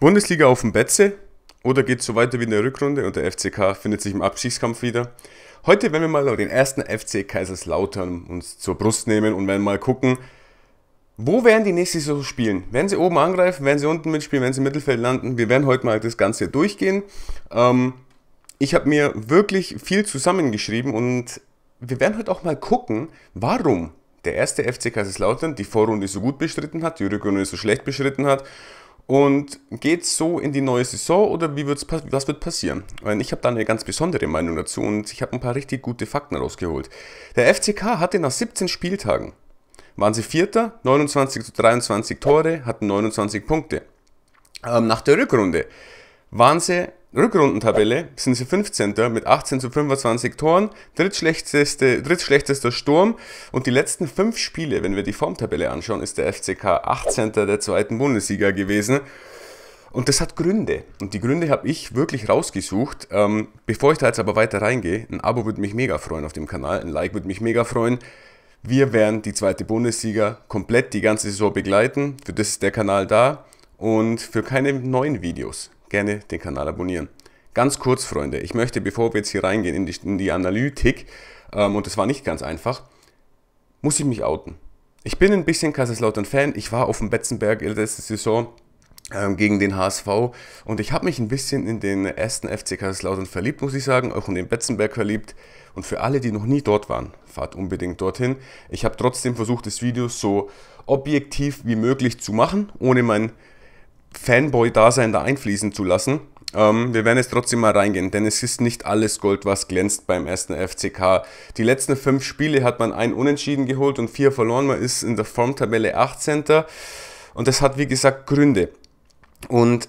Bundesliga auf dem Betze oder geht es so weiter wie in der Rückrunde und der FCK findet sich im Abstiegskampf wieder? Heute werden wir mal den ersten FC Kaiserslautern uns zur Brust nehmen und werden mal gucken, wo werden die nächste Saison spielen? Werden sie oben angreifen? Werden sie unten mitspielen? Werden sie im Mittelfeld landen? Wir werden heute mal das Ganze durchgehen. Ähm, ich habe mir wirklich viel zusammengeschrieben und wir werden heute auch mal gucken, warum der erste FC Kaiserslautern die Vorrunde so gut bestritten hat, die Rückrunde so schlecht bestritten hat und geht es so in die neue Saison oder wie wird's, was wird passieren? Weil ich habe da eine ganz besondere Meinung dazu und ich habe ein paar richtig gute Fakten rausgeholt. Der FCK hatte nach 17 Spieltagen, waren sie Vierter, 29 zu 23 Tore, hatten 29 Punkte. Ähm, nach der Rückrunde waren sie Rückrundentabelle sind sie 15. mit 18 zu 25 Toren, drittschlechteste, drittschlechtester Sturm und die letzten fünf Spiele, wenn wir die Formtabelle anschauen, ist der FCK 18. der zweiten Bundesliga gewesen. Und das hat Gründe. Und die Gründe habe ich wirklich rausgesucht. Ähm, bevor ich da jetzt aber weiter reingehe, ein Abo würde mich mega freuen auf dem Kanal, ein Like würde mich mega freuen. Wir werden die zweite Bundesliga komplett die ganze Saison begleiten. Für das ist der Kanal da und für keine neuen Videos gerne den Kanal abonnieren. Ganz kurz, Freunde, ich möchte, bevor wir jetzt hier reingehen in die, in die Analytik, ähm, und das war nicht ganz einfach, muss ich mich outen. Ich bin ein bisschen Kaiserslautern-Fan. Ich war auf dem Betzenberg letzte Saison ähm, gegen den HSV und ich habe mich ein bisschen in den ersten FC Kaiserslautern verliebt, muss ich sagen, auch in den Betzenberg verliebt. Und für alle, die noch nie dort waren, fahrt unbedingt dorthin. Ich habe trotzdem versucht, das Video so objektiv wie möglich zu machen, ohne mein Fanboy-Dasein da einfließen zu lassen. Ähm, wir werden jetzt trotzdem mal reingehen, denn es ist nicht alles Gold, was glänzt beim ersten FCK. Die letzten fünf Spiele hat man ein Unentschieden geholt und vier verloren. Man ist in der Formtabelle 18. Und das hat, wie gesagt, Gründe. Und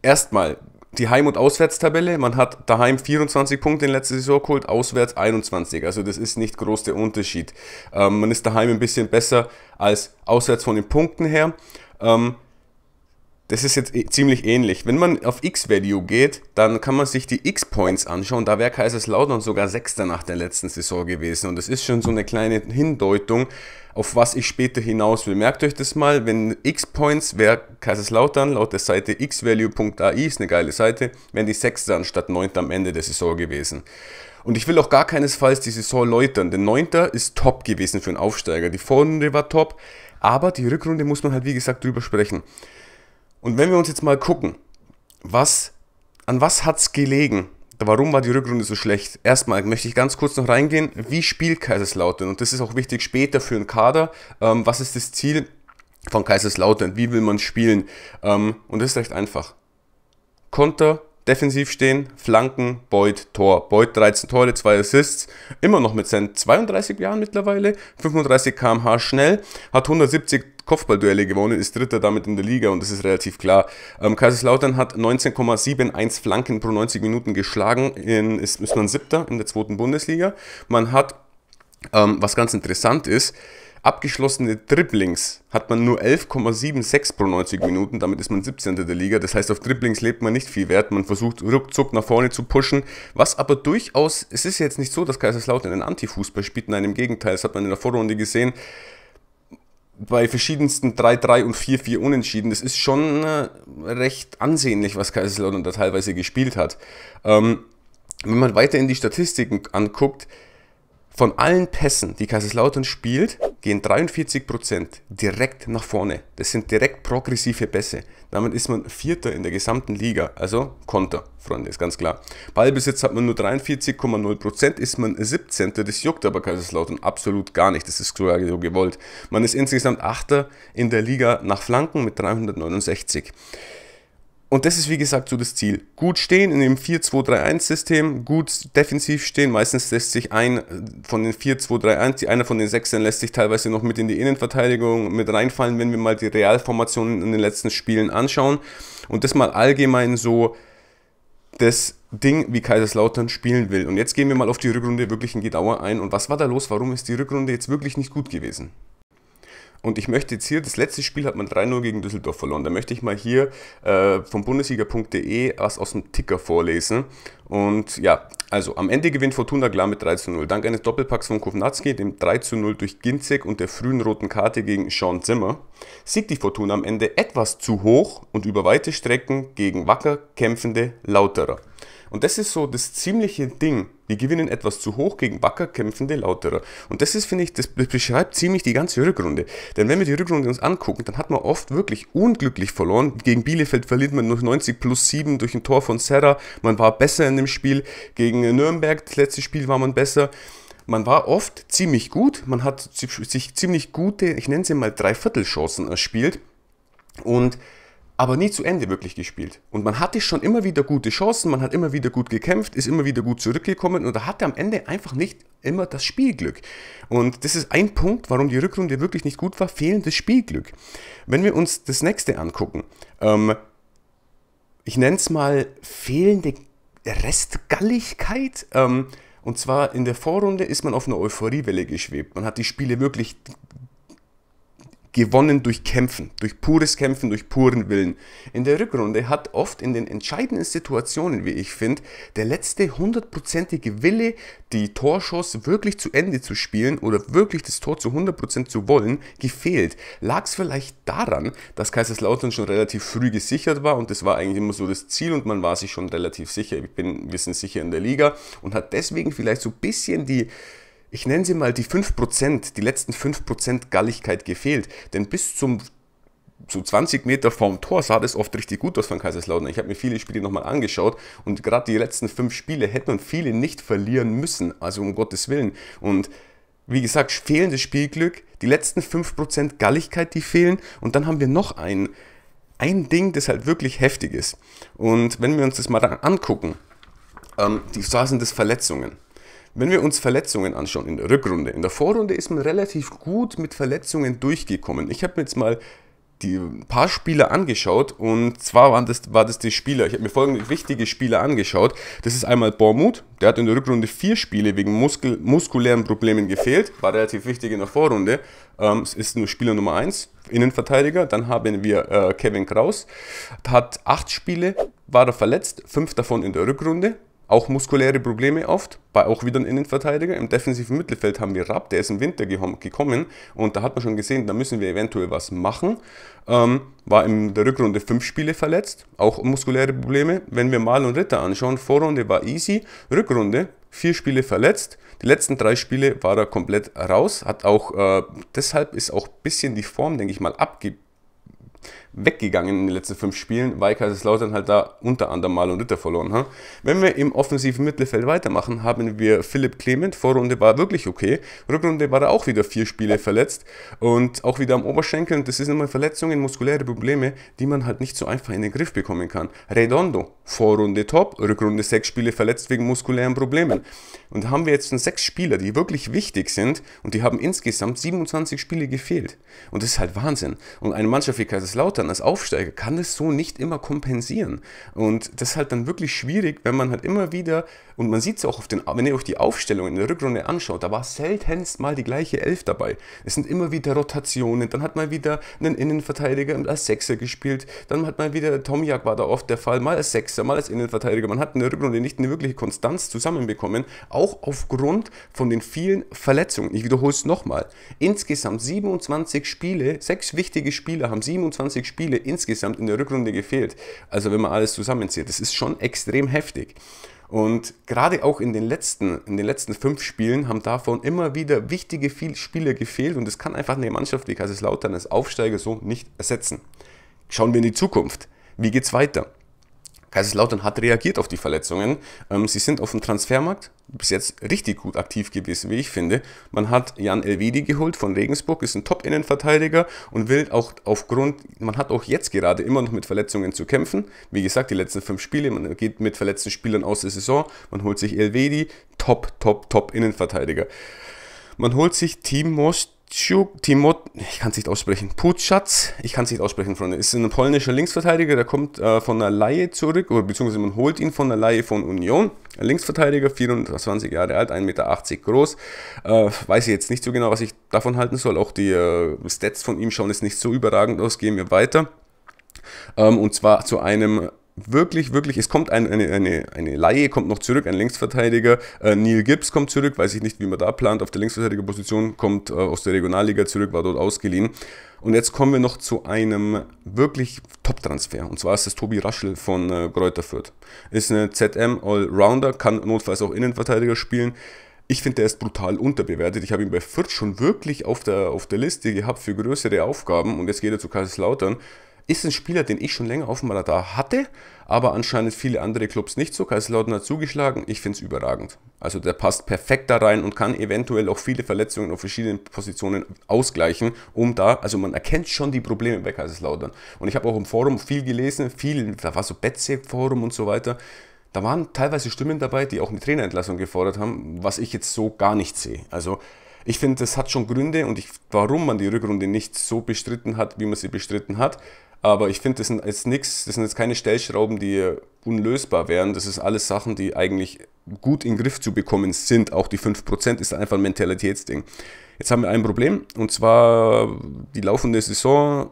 erstmal die Heim- und Auswärtstabelle. Man hat daheim 24 Punkte in letzter Saison geholt, auswärts 21. Also das ist nicht groß der Unterschied. Ähm, man ist daheim ein bisschen besser als auswärts von den Punkten her. Ähm, das ist jetzt eh ziemlich ähnlich. Wenn man auf X-Value geht, dann kann man sich die X-Points anschauen. Da wäre Kaiserslautern sogar Sechster nach der letzten Saison gewesen. Und das ist schon so eine kleine Hindeutung, auf was ich später hinaus will. Merkt euch das mal, wenn X-Points wäre Kaiserslautern laut der Seite xvalue.ai, ist eine geile Seite, wären die Sechster anstatt Neunter am Ende der Saison gewesen. Und ich will auch gar keinesfalls die Saison läutern, denn Neunter ist top gewesen für einen Aufsteiger. Die Vorrunde war top, aber die Rückrunde muss man halt wie gesagt drüber sprechen. Und wenn wir uns jetzt mal gucken, was, an was hat es gelegen? Warum war die Rückrunde so schlecht? Erstmal möchte ich ganz kurz noch reingehen, wie spielt Kaiserslautern? Und das ist auch wichtig später für den Kader. Ähm, was ist das Ziel von Kaiserslautern? Wie will man spielen? Ähm, und das ist recht einfach. Konter, defensiv stehen, Flanken, Beuth, Tor. Beuth 13 Tore, 2 Assists, immer noch mit seinen 32 Jahren mittlerweile, 35 km/h schnell, hat 170 Kopfballduelle gewonnen, ist Dritter damit in der Liga und das ist relativ klar. Ähm, Kaiserslautern hat 19,71 Flanken pro 90 Minuten geschlagen, in, ist, ist man Siebter in der zweiten Bundesliga. Man hat, ähm, was ganz interessant ist, Abgeschlossene Dribblings hat man nur 11,76 pro 90 Minuten, damit ist man 17. der Liga. Das heißt, auf Dribblings lebt man nicht viel wert. Man versucht ruckzuck nach vorne zu pushen, was aber durchaus, es ist jetzt nicht so, dass Kaiserslautern einen Antifußball spielt, nein, im Gegenteil, das hat man in der Vorrunde gesehen bei verschiedensten 3-3 und 4-4 Unentschieden. Das ist schon äh, recht ansehnlich, was Kaiserslautern da teilweise gespielt hat. Ähm, wenn man weiter in die Statistiken anguckt, von allen Pässen, die Kaiserslautern spielt, gehen 43% direkt nach vorne. Das sind direkt progressive Pässe. Damit ist man Vierter in der gesamten Liga. Also Konter, Freunde, ist ganz klar. Ballbesitz hat man nur 43,0%, ist man 17. Das juckt aber Kaiserslautern absolut gar nicht. Das ist sogar so gewollt. Man ist insgesamt Achter in der Liga nach Flanken mit 369. Und das ist wie gesagt so das Ziel. Gut stehen in dem 4-2-3-1-System, gut defensiv stehen. Meistens lässt sich ein äh, von den 4-2-3-1, einer von den Sechsern lässt sich teilweise noch mit in die Innenverteidigung mit reinfallen, wenn wir mal die Realformationen in den letzten Spielen anschauen. Und das mal allgemein so das Ding, wie Kaiserslautern spielen will. Und jetzt gehen wir mal auf die Rückrunde wirklich in die Dauer ein. Und was war da los? Warum ist die Rückrunde jetzt wirklich nicht gut gewesen? Und ich möchte jetzt hier, das letzte Spiel hat man 3-0 gegen Düsseldorf verloren. Da möchte ich mal hier äh, vom Bundesliga.de was aus dem Ticker vorlesen. Und ja, also am Ende gewinnt Fortuna klar mit 3 0. Dank eines Doppelpacks von Kovnatski, dem 3 0 durch Ginzek und der frühen roten Karte gegen Sean Zimmer, siegt die Fortuna am Ende etwas zu hoch und über weite Strecken gegen wacker kämpfende Lauterer. Und das ist so das ziemliche Ding. Wir gewinnen etwas zu hoch gegen Wacker kämpfende Lauterer. Und das ist, finde ich, das beschreibt ziemlich die ganze Rückrunde. Denn wenn wir die Rückrunde uns angucken, dann hat man oft wirklich unglücklich verloren. Gegen Bielefeld verliert man nur 90 plus 7 durch ein Tor von Serra. Man war besser in dem Spiel. Gegen Nürnberg, das letzte Spiel, war man besser man war oft ziemlich gut, man hat sich ziemlich gute, ich nenne sie mal Dreiviertelchancen erspielt und aber nie zu Ende wirklich gespielt. Und man hatte schon immer wieder gute Chancen, man hat immer wieder gut gekämpft, ist immer wieder gut zurückgekommen und hatte am Ende einfach nicht immer das Spielglück. Und das ist ein Punkt, warum die Rückrunde wirklich nicht gut war, fehlendes Spielglück. Wenn wir uns das nächste angucken, ähm, ich nenne es mal fehlende Restgalligkeit. Ähm, und zwar in der Vorrunde ist man auf einer Euphoriewelle geschwebt. Man hat die Spiele wirklich gewonnen durch Kämpfen, durch pures Kämpfen, durch puren Willen. In der Rückrunde hat oft in den entscheidenden Situationen, wie ich finde, der letzte hundertprozentige Wille, die Torschuss wirklich zu Ende zu spielen oder wirklich das Tor zu 100% zu wollen, gefehlt. Lag es vielleicht daran, dass Kaiserslautern schon relativ früh gesichert war und das war eigentlich immer so das Ziel und man war sich schon relativ sicher. Ich bin, wir sind sicher in der Liga und hat deswegen vielleicht so ein bisschen die ich nenne sie mal die 5%, die letzten 5% Galligkeit gefehlt. Denn bis zum so 20 Meter vorm Tor sah das oft richtig gut aus von Kaiserslautern. Ich habe mir viele Spiele nochmal angeschaut und gerade die letzten 5 Spiele hätte man viele nicht verlieren müssen, also um Gottes Willen. Und wie gesagt, fehlendes Spielglück, die letzten 5% Galligkeit, die fehlen und dann haben wir noch ein, ein Ding, das halt wirklich heftig ist. Und wenn wir uns das mal angucken, ähm, die, da sind das Verletzungen. Wenn wir uns Verletzungen anschauen in der Rückrunde, in der Vorrunde ist man relativ gut mit Verletzungen durchgekommen. Ich habe mir jetzt mal die, ein paar Spieler angeschaut und zwar waren das, war das die Spieler. Ich habe mir folgende wichtige Spieler angeschaut. Das ist einmal Bormuth, der hat in der Rückrunde vier Spiele wegen Muskel, muskulären Problemen gefehlt, war relativ wichtig in der Vorrunde. Ähm, es ist nur Spieler Nummer 1, Innenverteidiger. Dann haben wir äh, Kevin Kraus, hat acht Spiele, war er verletzt, fünf davon in der Rückrunde. Auch muskuläre Probleme oft, bei auch wieder ein Innenverteidiger. Im defensiven Mittelfeld haben wir Rapp, der ist im Winter gekommen und da hat man schon gesehen, da müssen wir eventuell was machen. Ähm, war in der Rückrunde fünf Spiele verletzt, auch muskuläre Probleme. Wenn wir Mal und Ritter anschauen, Vorrunde war easy, Rückrunde vier Spiele verletzt. Die letzten drei Spiele war er komplett raus, hat auch, äh, deshalb ist auch ein bisschen die Form, denke ich mal, abgegeben weggegangen in den letzten fünf Spielen, weil Kaiserslautern halt da unter anderem Mal und Ritter verloren hat. Wenn wir im offensiven Mittelfeld weitermachen, haben wir Philipp Clement. Vorrunde war wirklich okay. Rückrunde war er auch wieder vier Spiele verletzt und auch wieder am Oberschenkel. Und das sind immer Verletzungen, muskuläre Probleme, die man halt nicht so einfach in den Griff bekommen kann. Redondo, Vorrunde top, Rückrunde sechs Spiele verletzt wegen muskulären Problemen. Und da haben wir jetzt schon sechs Spieler, die wirklich wichtig sind und die haben insgesamt 27 Spiele gefehlt. Und das ist halt Wahnsinn. Und eine Mannschaft wie Kaiserslautern Kaiserslautern als Aufsteiger kann das so nicht immer kompensieren. Und das ist halt dann wirklich schwierig, wenn man halt immer wieder, und man sieht es auch, auf den, wenn ihr euch die Aufstellung in der Rückrunde anschaut, da war seltenst mal die gleiche Elf dabei. Es sind immer wieder Rotationen, dann hat man wieder einen Innenverteidiger als Sechser gespielt, dann hat man wieder, Tomjak war da oft der Fall, mal als Sechser, mal als Innenverteidiger. Man hat in der Rückrunde nicht eine wirkliche Konstanz zusammenbekommen, auch aufgrund von den vielen Verletzungen. Ich wiederhole es nochmal. Insgesamt 27 Spiele, sechs wichtige Spieler haben 27 22 Spiele insgesamt in der Rückrunde gefehlt. Also wenn man alles zusammenzieht, das ist schon extrem heftig. Und gerade auch in den, letzten, in den letzten fünf Spielen haben davon immer wieder wichtige Spieler gefehlt und das kann einfach eine Mannschaft wie Kaiserslautern als Aufsteiger so nicht ersetzen. Schauen wir in die Zukunft. Wie geht's weiter? Kaiserslautern hat reagiert auf die Verletzungen. Ähm, sie sind auf dem Transfermarkt bis jetzt richtig gut aktiv gewesen, wie ich finde. Man hat Jan Elvedi geholt von Regensburg, ist ein Top-Innenverteidiger und will auch aufgrund, man hat auch jetzt gerade immer noch mit Verletzungen zu kämpfen. Wie gesagt, die letzten fünf Spiele, man geht mit verletzten Spielern aus der Saison, man holt sich Elvedi, Top, Top, Top Innenverteidiger. Man holt sich Team Most Timot, ich kann es nicht aussprechen, Putschatz, ich kann es nicht aussprechen, Freunde, ist ein polnischer Linksverteidiger, der kommt äh, von der Laie zurück, oder beziehungsweise man holt ihn von der Laie von Union. Ein Linksverteidiger, 24 Jahre alt, 1,80 Meter groß. Äh, weiß ich jetzt nicht so genau, was ich davon halten soll. Auch die äh, Stats von ihm schauen jetzt nicht so überragend aus. Gehen wir weiter. Ähm, und zwar zu einem wirklich, wirklich, es kommt ein, eine, eine, eine Laie, kommt noch zurück, ein Linksverteidiger. Äh, Neil Gibbs kommt zurück, weiß ich nicht, wie man da plant. Auf der Linksverteidigerposition kommt äh, aus der Regionalliga zurück, war dort ausgeliehen. Und jetzt kommen wir noch zu einem wirklich Top-Transfer. Und zwar ist es Tobi Raschel von äh, Greuther Fürth. Ist eine ZM Allrounder, kann notfalls auch Innenverteidiger spielen. Ich finde, der ist brutal unterbewertet. Ich habe ihn bei Fürth schon wirklich auf der, auf der Liste gehabt für größere Aufgaben und jetzt geht er zu Kaiserslautern ist ein Spieler, den ich schon länger auf dem Radar hatte, aber anscheinend viele andere Clubs nicht so. Kaiserslautern hat zugeschlagen, ich finde es überragend. Also der passt perfekt da rein und kann eventuell auch viele Verletzungen auf verschiedenen Positionen ausgleichen, um da, also man erkennt schon die Probleme bei Kaiserslautern. Und ich habe auch im Forum viel gelesen, viel, da war so Betzek-Forum und so weiter. Da waren teilweise Stimmen dabei, die auch eine Trainerentlassung gefordert haben, was ich jetzt so gar nicht sehe. Also ich finde, das hat schon Gründe und ich, warum man die Rückrunde nicht so bestritten hat, wie man sie bestritten hat, aber ich finde, das sind jetzt nichts, das sind jetzt keine Stellschrauben, die unlösbar wären. Das ist alles Sachen, die eigentlich gut in den Griff zu bekommen sind. Auch die 5% ist einfach ein Mentalitätsding. Jetzt haben wir ein Problem und zwar die laufende Saison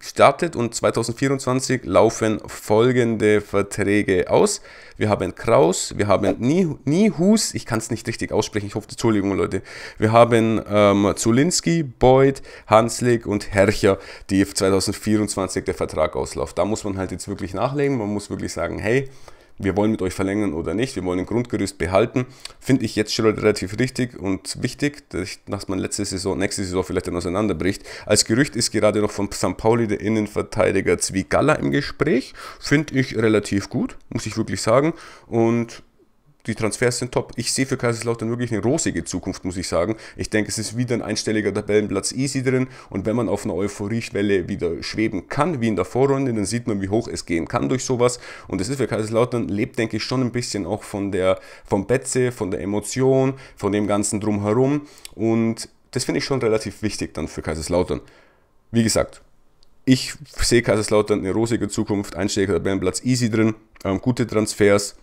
startet und 2024 laufen folgende Verträge aus. Wir haben Kraus, wir haben Nihus, ich kann es nicht richtig aussprechen, ich hoffe, Entschuldigung Leute. Wir haben ähm, Zulinski, Beuth, Hanslik und Hercher, die 2024 der Vertrag ausläuft. Da muss man halt jetzt wirklich nachlegen, man muss wirklich sagen, hey, hey, wir wollen mit euch verlängern oder nicht, wir wollen den Grundgerüst behalten, finde ich jetzt schon relativ richtig und wichtig, dass man letzte Saison, nächste Saison vielleicht dann auseinanderbricht. Als Gerücht ist gerade noch von St. Pauli der Innenverteidiger Zwigalla im Gespräch, finde ich relativ gut, muss ich wirklich sagen und die Transfers sind top. Ich sehe für Kaiserslautern wirklich eine rosige Zukunft, muss ich sagen. Ich denke, es ist wieder ein einstelliger Tabellenplatz easy drin. Und wenn man auf einer Euphorieschwelle wieder schweben kann, wie in der Vorrunde, dann sieht man, wie hoch es gehen kann durch sowas. Und es ist für Kaiserslautern, lebt, denke ich, schon ein bisschen auch von der, vom Betze, von der Emotion, von dem Ganzen drumherum. Und das finde ich schon relativ wichtig dann für Kaiserslautern. Wie gesagt, ich sehe Kaiserslautern eine rosige Zukunft, einstelliger Tabellenplatz easy drin, ähm, gute Transfers,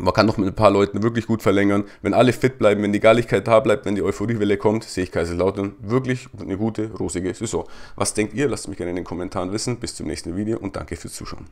man kann doch mit ein paar Leuten wirklich gut verlängern. Wenn alle fit bleiben, wenn die Galligkeit da bleibt, wenn die Euphoriewelle kommt, sehe ich Kaiserslautern wirklich eine gute, rosige Saison. Was denkt ihr? Lasst mich gerne in den Kommentaren wissen. Bis zum nächsten Video und danke fürs Zuschauen.